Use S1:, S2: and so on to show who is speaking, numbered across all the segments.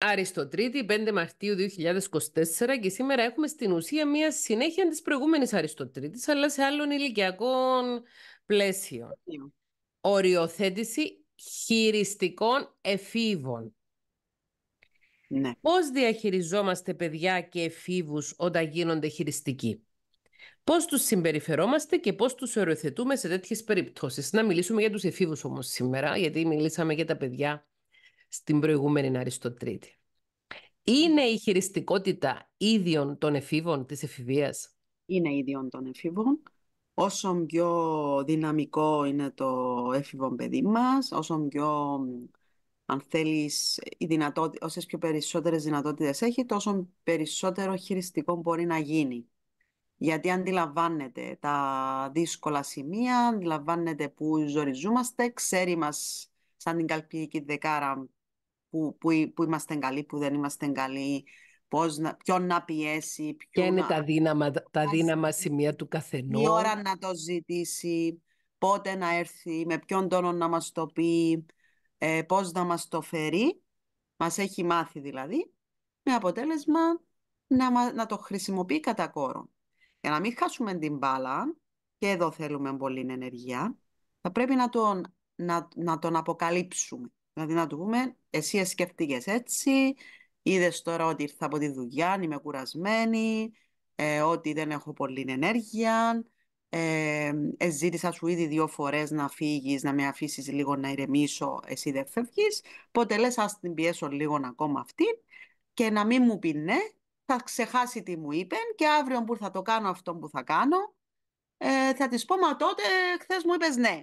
S1: Αριστοτρίτη, 5 Μαρτίου 2024 και σήμερα έχουμε στην ουσία μία συνέχεια της προηγούμενης Αριστοτρίτης, αλλά σε άλλων ηλικιακών πλαίσιο. Οριοθέτηση χειριστικών εφήβων. Ναι. Πώς διαχειριζόμαστε παιδιά και εφήβους όταν γίνονται χειριστικοί. Πώς τους συμπεριφερόμαστε και πώς τους οριοθετούμε σε τέτοιες περιπτώσεις. Να μιλήσουμε για τους εφήβους όμως σήμερα, γιατί μιλήσαμε για τα παιδιά στην προηγούμενη Αριστοτρίτη. Είναι η χειριστικότητα ίδιων των εφήβων της εφηβείας.
S2: Είναι ίδιων των εφήβων. Όσο πιο δυναμικό είναι το έφηβο παιδί μας, όσο πιο αν θέλεις, οι όσες πιο περισσότερες δυνατότητες έχει, τόσο περισσότερο χειριστικό μπορεί να γίνει. Γιατί αντιλαμβάνεται τα δύσκολα σημεία, αντιλαμβάνεται που ζοριζόμαστε, ξέρει μας σαν την καλπική δεκάρα που, που, που είμαστε καλοί, που δεν είμαστε καλοί, πώς να, ποιον να πιέσει. Ποιο Ποια είναι τα, δύναμα, τα
S1: δύναμα σημεία του καθενό. Η ώρα
S2: να το ζητήσει, πότε να έρθει, με ποιον τόνο να μας το πει, ε, πώς να μας το φέρει. Μας έχει μάθει δηλαδή, με αποτέλεσμα να, να το χρησιμοποιεί κατά κόρο. Για να μην χάσουμε την μπάλα, και εδώ θέλουμε πολύ ενέργεια, θα πρέπει να τον, να, να τον αποκαλύψουμε. Δηλαδή να του πούμε, εσύ σκέφτηκες έτσι, είδες τώρα ότι ήρθα από τη δουλειά, είμαι κουρασμένη, ε, ότι δεν έχω πολλή ενέργεια, ε, ε, ζήτησα σου ήδη δύο φορές να φύγεις, να με αφήσεις λίγο να ηρεμήσω, εσύ δεν φεύγεις, Πότε λες ας την πιέσω λίγο ακόμα αυτή και να μην μου πει ναι, θα ξεχάσει τι μου είπε και αύριο που θα το κάνω αυτό που θα κάνω, ε, θα της πω, μα τότε χθες μου είπες ναι.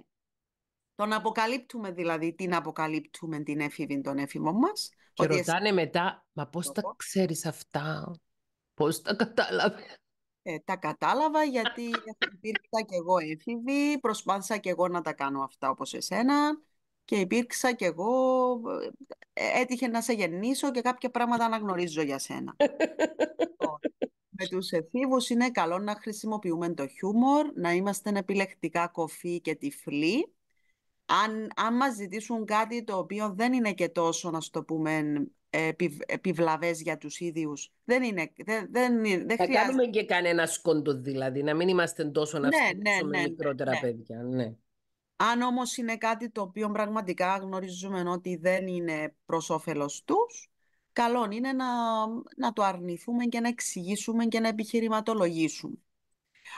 S2: Τον αποκαλύπτουμε δηλαδή, την αποκαλύπτουμε την έφηβη των έφημων μας. Και ρωτάνε
S1: μετά, μα πώς τα ξέρεις αυτά, πώς τα κατάλαβες. Ε, τα
S2: κατάλαβα γιατί υπήρξα και εγώ έφηβη, προσπάθησα και εγώ να τα κάνω αυτά όπως εσένα και υπήρξα και εγώ, ε, έτυχε να σε γεννήσω και κάποια πράγματα να γνωρίζω για σένα. Λοιπόν, με τους εφήβους είναι καλό να χρησιμοποιούμε το χιούμορ, να είμαστε επιλεκτικά κοφοί και τυφλοί αν, αν μας ζητήσουν κάτι το οποίο δεν είναι και τόσο, να το πούμε, ε, επι, επιβλαβές για τους ίδιους. Δεν είναι, δεν, δεν, θα κάνουμε
S1: και κανένα σκόντο δηλαδή, να μην είμαστε τόσο να ναι, ναι, ναι, ναι μικρότερα ναι. παιδιά. Ναι. Αν όμως είναι
S2: κάτι το οποίο πραγματικά γνωρίζουμε ότι δεν είναι προς όφελος τους, καλό είναι να, να το αρνηθούμε και να εξηγήσουμε και να επιχειρηματολογήσουμε.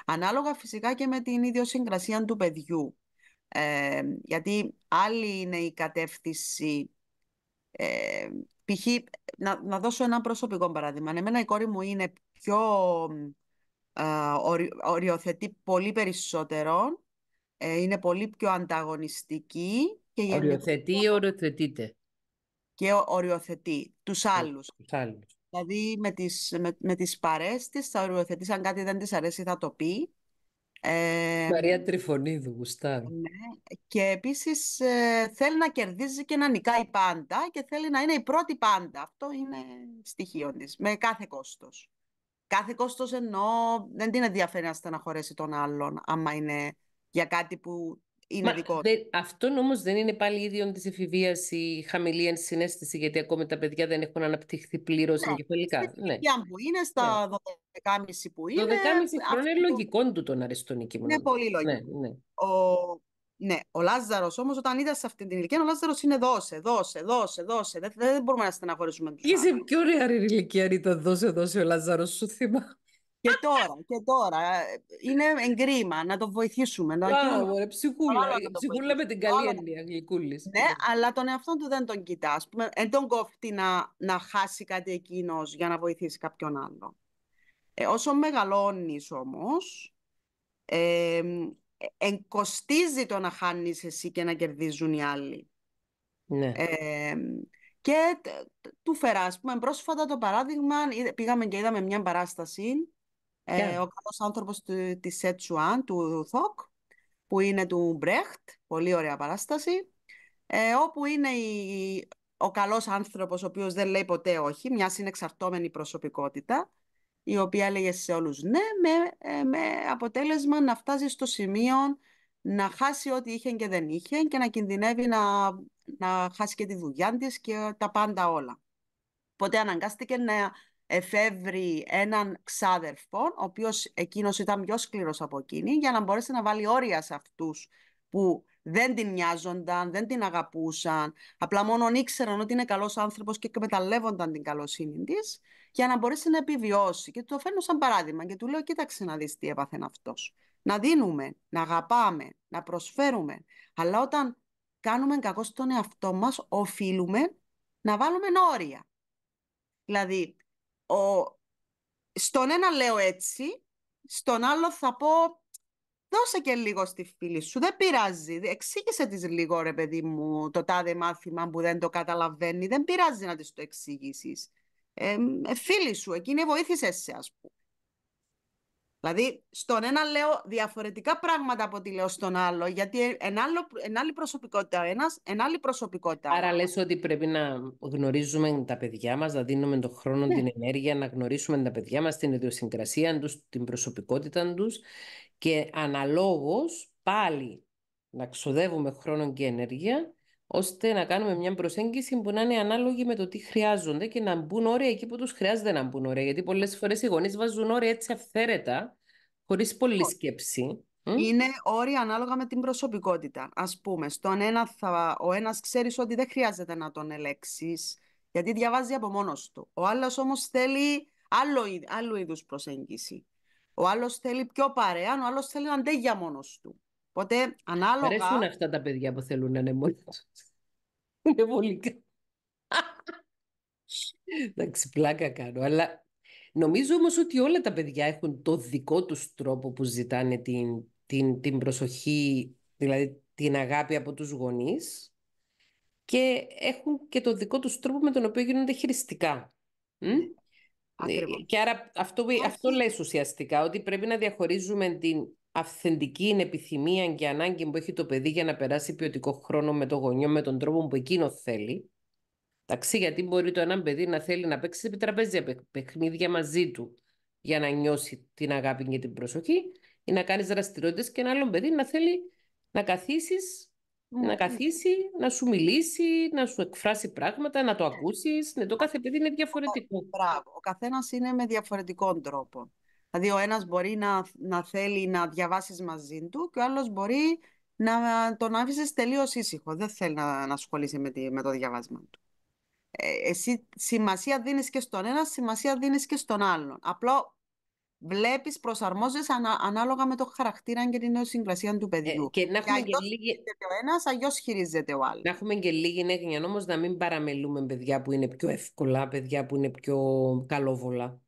S2: Ανάλογα φυσικά και με την ιδιοσυγκρασία του παιδιού γιατί άλλη είναι η κατεύθυνση. Ε, π.χ. Να, να, δώσω ένα προσωπικό παράδειγμα. Εμένα η κόρη μου είναι πιο ε, οριοθετεί πολύ περισσότερο. Ε, είναι πολύ πιο ανταγωνιστική. Και οριοθετεί οριοθετείται. Και οριοθετεί ναι, τους άλλους. Δηλαδή με τις, με, τις παρές θα οριοθετεί αν κάτι δεν της αρέσει θα το πει. Ε, Μαρία Τριφωνίδου,
S1: γουστάρ. Ναι.
S2: Και επίσης ε, θέλει να κερδίζει και να νικάει πάντα και θέλει να είναι η πρώτη πάντα. Αυτό είναι στοιχείο της, με κάθε κόστος. Κάθε κόστος εννοώ δεν την
S1: ενδιαφέρει να στεναχωρέσει τον άλλον, άμα είναι για κάτι που είναι δικό όμως δεν είναι πάλι ίδιο της εφηβείας η χαμηλή ενσυναίσθηση, γιατί ακόμα τα παιδιά δεν έχουν αναπτυχθεί πλήρως ναι, εγκεφαλικά. Ναι.
S2: είναι, στα ναι. 12,5 που είναι. 12,5
S1: χρόνια είναι λογικό του τον αριστονική μου. Είναι πολύ ναι, λογικό. Ναι, ναι. Ο, ναι, ο Λάζαρος
S2: όμως, όταν είδα σε αυτή την ηλικία, ο Λάζαρος είναι δώσε, δώσε, δώσε, δώσε. Δεν, δεν μπορούμε να στεναχωρήσουμε. Είσαι πιο ωραία ηλικία, Ρίτα, δόσε, δόσε ο Λάζαρος, σου θυμάμαι. Και τώρα, και τώρα. Είναι εγκρίμα να το βοηθήσουμε. Να... Άρα, ωραία,
S1: ψυχούλα. με την καλή έννοια, γλυκούλης.
S2: Ναι, αλλά τον εαυτό του δεν τον κοιτάς. Δεν τον κόφτει να, να χάσει κάτι εκείνος για να βοηθήσει κάποιον άλλο. Ε, όσο μεγαλώνεις όμως, ε, εγκοστίζει το να χάνεις εσύ και να κερδίζουν οι άλλοι. Ναι. και του φερά, πούμε, πρόσφατα το παράδειγμα, πήγαμε και είδαμε μια παράσταση ε, ο καλός άνθρωπος του, της Σετσουάν, του Θοκ, που είναι του Μπρέχτ, πολύ ωραία παράσταση, ε, όπου είναι ο καλός άνθρωπος, ο οποίος δεν λέει ποτέ όχι, μια συνεξαρτώμενη προσωπικότητα, η οποία έλεγε σε όλους ναι, με, ε, με αποτέλεσμα να φτάσει στο σημείο να χάσει ό,τι είχε και δεν είχε και να κινδυνεύει να, να χάσει και τη δουλειά της και τα πάντα όλα. Ποτέ αναγκάστηκε να εφεύρει έναν ξάδερφο, ο οποίος εκείνος ήταν πιο σκληρός από εκείνη, για να μπορέσει να βάλει όρια σε αυτούς που δεν την νοιάζονταν, δεν την αγαπούσαν, απλά μόνο ήξεραν ότι είναι καλός άνθρωπος και εκμεταλλεύονταν την καλοσύνη της. για να μπορέσει να επιβιώσει. Και το φέρνω σαν παράδειγμα και του λέω, κοίταξε να δεις τι έπαθεν αυτός. Να δίνουμε, να αγαπάμε, να προσφέρουμε. Αλλά όταν κάνουμε κακό στον εαυτό μας, οφείλουμε να βάλουμε όρια. Δηλαδή, ο... στον ένα λέω έτσι, στον άλλο θα πω δώσε και λίγο στη φίλη σου, δεν πειράζει, εξήγησε της λίγο ρε παιδί μου το τάδε μάθημα που δεν το καταλαβαίνει, δεν πειράζει να της το εξηγήσεις. Ε, ε φίλη σου, εκείνη βοήθησες σε ας πούμε. Δηλαδή, στον ένα λέω διαφορετικά πράγματα από ό,τι λέω στον άλλο, γιατί ε, εν άλλο, άλλη προσωπικότητα ο ένας, εν άλλη προσωπικότητα. Άρα
S1: λες ότι πρέπει να γνωρίζουμε τα παιδιά μας, να δίνουμε τον χρόνο, ναι. την ενέργεια, να γνωρίσουμε τα παιδιά μας, την ιδιοσυγκρασία τους, την προσωπικότητα τους και αναλόγως πάλι να ξοδεύουμε χρόνο και ενέργεια ώστε να κάνουμε μια προσέγγιση που να είναι ανάλογη με το τι χρειάζονται και να μπουν όρια εκεί που τους χρειάζεται να μπουν όρια. Γιατί πολλές φορές οι γονείς βάζουν όρια έτσι αυθαίρετα, χωρίς πολλή σκέψη. Είναι όρια ανάλογα με την προσωπικότητα. Ας
S2: πούμε, στον ένα θα, ο ένας ξέρεις ότι δεν χρειάζεται να τον ελέξεις, γιατί διαβάζει από μόνος του. Ο άλλος όμως θέλει άλλο, άλλου είδους προσέγγιση. Ο άλλος θέλει πιο παρέα, ο άλλος θέλει να αντέγει για μόνος του.
S1: Οπότε ανάλογα... Αρέσουν αυτά τα παιδιά που θέλουν να είναι μόνοι τους. Είναι πολύ Εντάξει, πλάκα κάνω. Αλλά νομίζω όμως ότι όλα τα παιδιά έχουν το δικό τους τρόπο που ζητάνε την, την, την προσοχή, δηλαδή την αγάπη από τους γονείς και έχουν και το δικό τους τρόπο με τον οποίο γίνονται χειριστικά. Ακριβώς. Ε, και άρα αυτό, αυτό λες ουσιαστικά, ότι πρέπει να διαχωρίζουμε την αυθεντική είναι επιθυμία και ανάγκη που έχει το παιδί για να περάσει ποιοτικό χρόνο με το γονιό με τον τρόπο που εκείνο θέλει. Εντάξει, γιατί μπορεί το ένα παιδί να θέλει να παίξει σε τραπέζια παιχνίδια μαζί του για να νιώσει την αγάπη και την προσοχή ή να κάνεις δραστηριότητες και ένα άλλο παιδί να θέλει να καθίσεις, να καθίσει, να σου μιλήσει, να σου εκφράσει πράγματα, να το ναι. ακούσεις. Ναι, το κάθε παιδί είναι
S2: διαφορετικό. Μπράβο. Ο καθένας είναι με διαφορετικό τρόπο. Δηλαδή ο ένας μπορεί να, να θέλει να διαβάσεις μαζί του και ο άλλος μπορεί να τον άφησες τελείως ήσυχο. Δεν θέλει να, να ασχολείσαι με, τη, με το διαβάσμα του. Ε, εσύ σημασία δίνεις και στον ένα, σημασία δίνεις και στον άλλον. Απλό βλέπεις, προσαρμόζεσαι ανάλογα με το χαρακτήρα και την νεοσυγκλασία του ε, παιδιού. και να έχουμε και, λίγη... ο ένας, αλλιώς
S1: χειρίζεται ο άλλος. Να έχουμε και λίγη όμως να μην παραμελούμε παιδιά που είναι πιο εύκολα, παιδιά που είναι πιο καλόβολα.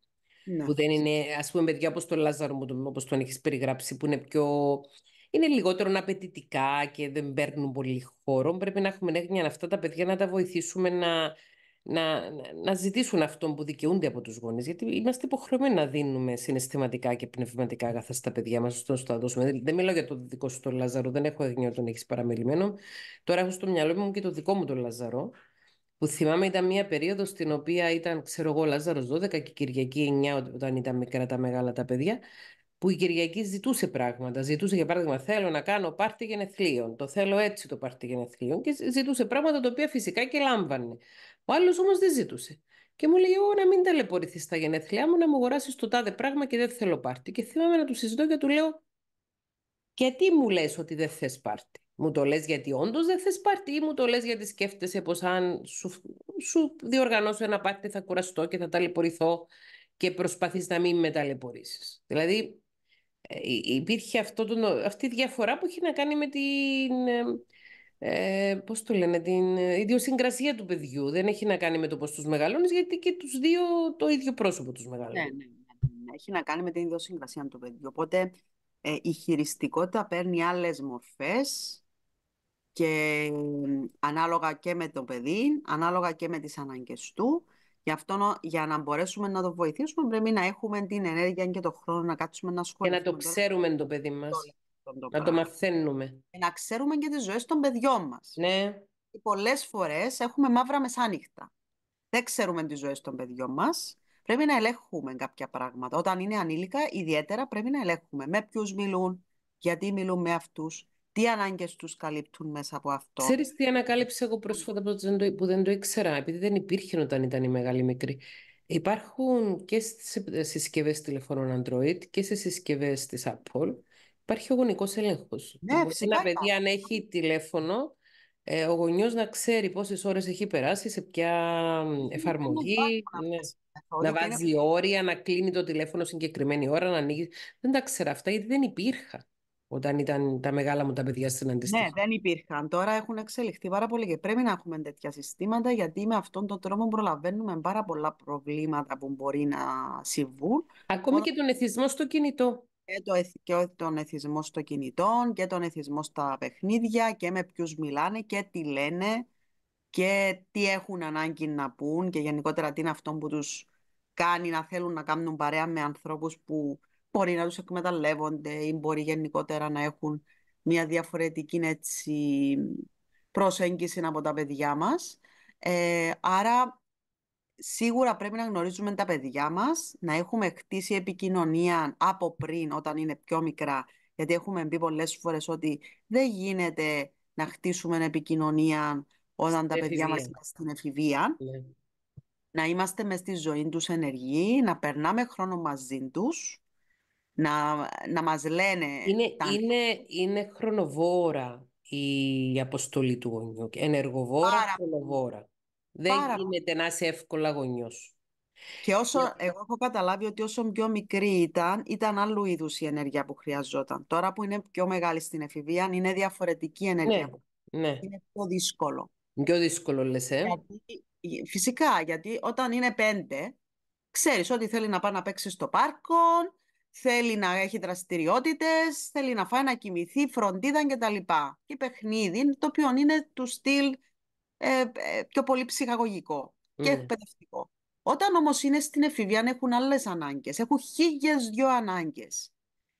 S1: Που δεν είναι, ας πούμε, παιδιά όπως το Λάζαρο, μου, όπως τον έχεις περιγράψει, που είναι πιο... Είναι λιγότερο απαιτητικά και δεν παίρνουν πολύ χώρο. Πρέπει να έχουμε έγνοια αυτά τα παιδιά να τα βοηθήσουμε να, να, να ζητήσουν αυτό που δικαιούνται από τους γονείς. Γιατί είμαστε υποχρεωμένοι να δίνουμε συναισθηματικά και πνευματικά αγαθά στα παιδιά μας, ώστε να τα δώσουμε. Δεν, μιλάω για το δικό σου τον Λαζαρό, δεν έχω έγνοια τον έχεις παραμελημένο. Τώρα έχω στο μυαλό μου και το δικό μου τον Λαζαρό που θυμάμαι ήταν μια περίοδος στην οποία ήταν, ξέρω εγώ, Λάζαρος 12 και Κυριακή 9 όταν ήταν μικρά τα μεγάλα τα παιδιά, που η Κυριακή ζητούσε πράγματα. Ζητούσε, για παράδειγμα, θέλω να κάνω πάρτι γενεθλίων. Το θέλω έτσι το πάρτι γενεθλίων. Και ζητούσε πράγματα τα οποία φυσικά και λάμβανε. Ο άλλος όμως δεν ζητούσε. Και μου λέει: Εγώ να μην ταλαιπωρηθείς στα γενέθλιά μου, να μου αγοράσεις το τάδε πράγμα και δεν θέλω πάρτι. Και θυμάμαι να του συζητώ και του λέω: Γιατί μου λες ότι δεν θες πάρτι. Μου το λες γιατί όντως δεν θες πάρτι ή μου το λες γιατί σκέφτεσαι πως αν σου, σου διοργανώσω ένα πάρτι θα κουραστώ και θα ταλαιπωρηθώ και προσπαθείς να μην με ταλαιπωρήσεις. Δηλαδή ε, υπήρχε αυτό το, αυτή η διαφορά που έχει να κάνει με την... Ε, ε, πώς το λένε, την ιδιοσυγκρασία του παιδιού. Δεν έχει να κάνει με το πώς τους μεγαλώνεις, γιατί και τους δύο το ίδιο πρόσωπο τους μεγαλώνει. Ναι, ναι, ναι. Έχει να κάνει με την ιδιοσυγκρασία του παιδιού.
S2: Οπότε ε, η χειριστικότητα παίρνει άλλες μορφές και ανάλογα και με το παιδί, ανάλογα και με τις ανάγκες του. Γι' αυτό για να μπορέσουμε να το βοηθήσουμε πρέπει να έχουμε την ενέργεια και τον χρόνο να κάτσουμε να σχολιάσουμε. Και να το ξέρουμε το παιδί μας. Το να το μαθαίνουμε. Και να ξέρουμε και τις ζωές των παιδιών μας. Ναι. Και πολλές φορές έχουμε μαύρα μεσάνυχτα. Δεν ξέρουμε τις ζωές των παιδιών μας. Πρέπει να ελέγχουμε κάποια πράγματα. Όταν είναι ανήλικα, ιδιαίτερα πρέπει να ελέγχουμε με ποιους μιλούν, γιατί μιλούν με αυτούς τι ανάγκες τους καλύπτουν μέσα από αυτό.
S1: Ξέρεις τι ανακάλυψα εγώ πρόσφατα που δεν το ήξερα, επειδή δεν υπήρχε όταν ήταν η μεγάλη μικρή. Υπάρχουν και στις ε, συσκευές τηλεφώνων Android και στι συσκευές της Apple. Υπάρχει ο γονικός έλεγχος. Ναι, Μπορεί ένα παιδί, αν έχει τηλέφωνο, ε, ο γονιός να ξέρει πόσες ώρες έχει περάσει, σε ποια εφαρμογή. Ναι. Να βάζει όρια, να κλείνει το τηλέφωνο συγκεκριμένη ώρα, να ανοίγει. Δεν τα ξέρω αυτά γιατί δεν υπήρχε όταν ήταν τα μεγάλα μου τα παιδιά στην αντίστοιχη. Ναι, δεν υπήρχαν. Τώρα έχουν
S2: εξελιχθεί πάρα πολύ και πρέπει να έχουμε τέτοια συστήματα γιατί με αυτόν τον τρόπο προλαβαίνουμε πάρα πολλά προβλήματα που μπορεί να συμβούν. Ακόμη και τον εθισμό στο κινητό. Ε, και, το, και τον εθισμό στο κινητό και τον εθισμό στα παιχνίδια και με ποιους μιλάνε και τι λένε και τι έχουν ανάγκη να πούν και γενικότερα τι είναι αυτό που τους κάνει να θέλουν να κάνουν παρέα με ανθρώπους που μπορεί να τους εκμεταλλεύονται ή μπορεί γενικότερα να έχουν μια διαφορετική έτσι, προσέγγιση από τα παιδιά μας. Ε, άρα, σίγουρα πρέπει να γνωρίζουμε τα παιδιά μας, να έχουμε χτίσει επικοινωνία από πριν όταν είναι πιο μικρά, γιατί έχουμε πει πολλές φορές ότι δεν γίνεται να χτίσουμε επικοινωνία όταν τα παιδιά μας είναι στην εφηβεία. Ναι. Να είμαστε μες στη ζωή τους ενεργοί, να περνάμε χρόνο μαζί τους, να,
S1: να μας λένε... Είναι, είναι, είναι χρονοβόρα η αποστολή του γονιού. Ενεργοβόρα, Πάρα... χρονοβόρα. Δεν Πάρα... γίνεται να είσαι εύκολα γονιός.
S2: Και εγώ έχω καταλάβει ότι όσο πιο μικρή ήταν, ήταν άλλου είδους η ενέργεια που χρειαζόταν. Τώρα που είναι πιο μεγάλη στην εφηβεία, είναι διαφορετική η ενέργεια.
S1: Ναι, ναι. Είναι πιο δύσκολο. Πιο δύσκολο, λες, ε. ε.
S2: φυσικά, γιατί όταν είναι πέντε, ξέρεις ότι θέλει να πάει να παίξει στο πάρκο, Θέλει να έχει δραστηριότητες, θέλει να φάει, να κοιμηθεί, φροντίδα κτλ. Και παιχνίδι, το οποίο είναι του στυλ ε, ε, πιο πολύ ψυχαγωγικό και εκπαιδευτικό. Όταν όμως είναι στην εφηβεία έχουν άλλες ανάγκες. Έχουν χίλιες δυο ανάγκες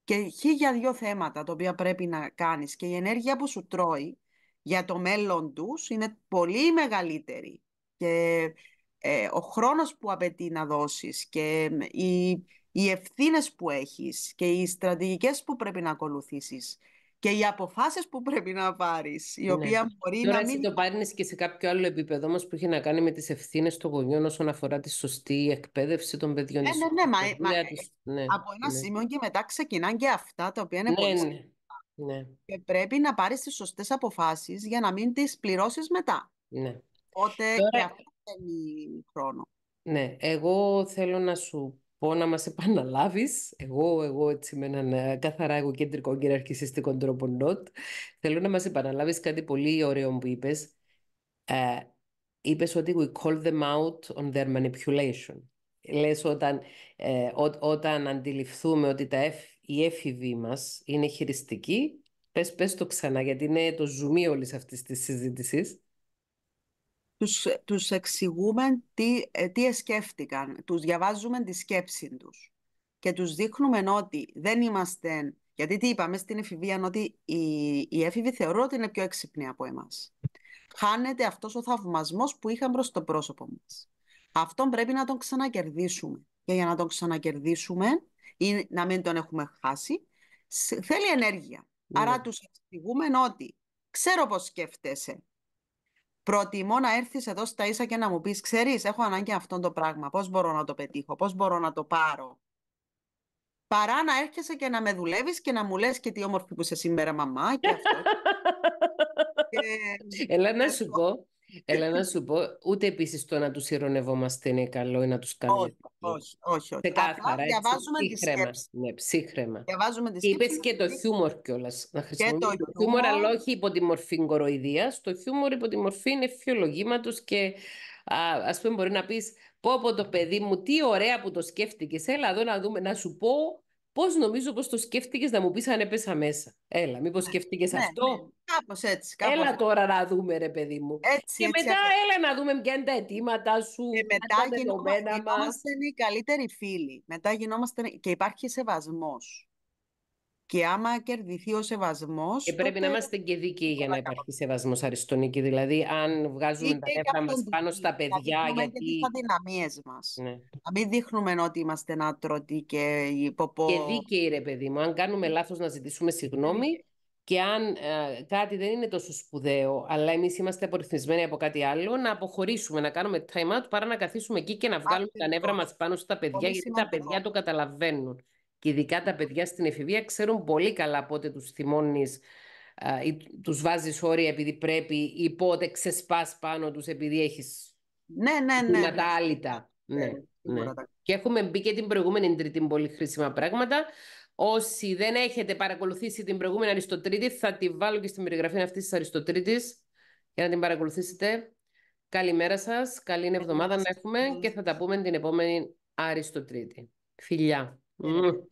S2: και χίλια δυο θέματα τα οποία πρέπει να κάνεις και η ενέργεια που σου τρώει για το μέλλον τους είναι πολύ μεγαλύτερη και ε, ο χρόνος που απαιτεί να δώσεις και η, οι ευθύνες που έχεις και οι στρατηγικές
S1: που πρέπει να ακολουθήσεις
S2: και οι αποφάσεις που πρέπει να πάρεις, η ναι. οποία μπορεί Τώρα να μην... το
S1: πάρεις και σε κάποιο άλλο επίπεδο όμως που έχει να κάνει με τις ευθύνες των γονιών όσον αφορά τη σωστή εκπαίδευση των παιδιών. Ε, ναι, ναι, μα, ε, ε, ναι, από ένα ναι. σημείο
S2: και μετά ξεκινάνε και αυτά τα οποία είναι ναι, πολύ σημαντικά. Ναι. Και πρέπει να πάρεις τις σωστές αποφάσεις για να μην τις πληρώσεις μετά. Ναι. Οπότε Τώρα... και αυτό
S1: θέλει χρόνο. Ναι, εγώ θέλω να σου πω να μας επαναλάβεις, εγώ, εγώ έτσι με έναν ε, καθαρά εγωκεντρικό και αρχισιστικό τρόπο νότ, θέλω να μας επαναλάβεις κάτι πολύ ωραίο που είπες. Ε, είπες ότι we call them out on their manipulation. Λες όταν, ε, όταν αντιληφθούμε ότι τα εφ, οι έφηβοι μας είναι χειριστικοί, πες, πες το ξανά γιατί είναι το ζουμί όλης αυτής της συζήτησης τους, τους εξηγούμε τι, ε, τι
S2: σκέφτηκαν, τους διαβάζουμε τη σκέψη τους και τους δείχνουμε ότι δεν είμαστε... Γιατί τι είπαμε στην εφηβεία, ότι οι, οι έφηβοι θεωρούν ότι είναι πιο έξυπνοι από εμάς. Χάνεται αυτός ο θαυμασμός που είχαν προς το πρόσωπο μας. Αυτόν πρέπει να τον ξανακερδίσουμε. Και για να τον ξανακερδίσουμε ή να μην τον έχουμε χάσει, θέλει ενέργεια. Ναι. Άρα τους εξηγούμε ότι ξέρω πώς σκέφτεσαι, Προτιμώ να έρθεις εδώ στα ίσα και να μου πεις, ξέρεις, έχω ανάγκη αυτό το πράγμα, πώς μπορώ να το πετύχω, πώς μπορώ να το πάρω. Παρά να έρχεσαι και να με
S1: δουλεύεις και να μου λες και τι όμορφη που είσαι σήμερα μαμά και αυτό. και... Έλα σου πω, Έλα να σου πω, ούτε επίσης το να τους ηρωνευόμαστε είναι καλό ή να τους κάνουμε. Όχι, όχι, όχι. όχι. Ξεκάθαρα. Απλά διαβάζουμε τη σκέψη. Ναι, ψύχρεμα. Διαβάζουμε
S2: τη σκέψη. Είπες και το
S1: χιούμορ κιόλας. Να χρησιμοποιήσουμε το χιούμορ, αλλά όχι υπό τη μορφή κοροϊδία. Το χιούμορ υπό τη μορφή είναι φιολογήματο και α πούμε μπορεί να πεις. Πω από το παιδί μου, τι ωραία που το σκέφτηκες. Έλα εδώ να δούμε, να σου πω Πώς νομίζω πως το σκέφτηκες να μου πεις αν έπεσα μέσα. Έλα, μήπως ε, σκέφτηκες ναι, αυτό. Ναι, κάπως έτσι. Κάπως έλα τώρα να δούμε, ρε παιδί μου. Έτσι, και μετά έλα να δούμε ποια είναι τα αιτήματά σου. Και μετά
S2: γινόμαστε οι καλύτεροι φίλοι. Μετά γινόμαστε και υπάρχει σεβασμός.
S1: Και άμα κερδιθεί ο σεβασμός. Και πρέπει να είμαστε και δίκαιοι για να υπάρχει σεβασμός αριστονίκη. Δηλαδή, αν βγάζουμε τα νεύρα μα πάνω στα παιδιά. Να γιατί... τις αδυναμίες μας. Ναι. Να μην δείχνουμε ότι είμαστε τρότι και υποπό. Και δίκαιοι, ρε παιδί μου. Αν κάνουμε ναι. λάθος, να ζητήσουμε συγγνώμη. Και αν ε, κάτι δεν είναι τόσο σπουδαίο, αλλά εμείς είμαστε απορριθμισμένοι από κάτι άλλο, να αποχωρήσουμε, να κάνουμε time out παρά να καθίσουμε εκεί και να βγάλουμε τα νεύρα μας πάνω στα παιδιά, γιατί τα παιδιά το καταλαβαίνουν και ειδικά τα παιδιά στην εφηβεία ξέρουν πολύ καλά πότε τους θυμώνεις ή τους βάζεις όρια επειδή πρέπει ή πότε ξεσπάς πάνω τους επειδή έχεις ναι, ναι, ναι. τα ναι. άλυτα. Ναι, ε, ναι. Και έχουμε μπει και την προηγούμενη τρίτη πολύ χρήσιμα πράγματα. Όσοι δεν έχετε παρακολουθήσει την προηγούμενη Αριστοτρίτη, θα τη βάλω και στην περιγραφή αυτή της Αριστοτρίτης για να την παρακολουθήσετε. Καλημέρα σας, καλή εβδομάδα να έχουμε και θα τα πούμε την επόμενη Αριστοτρίτη. Φιλιά. Mm.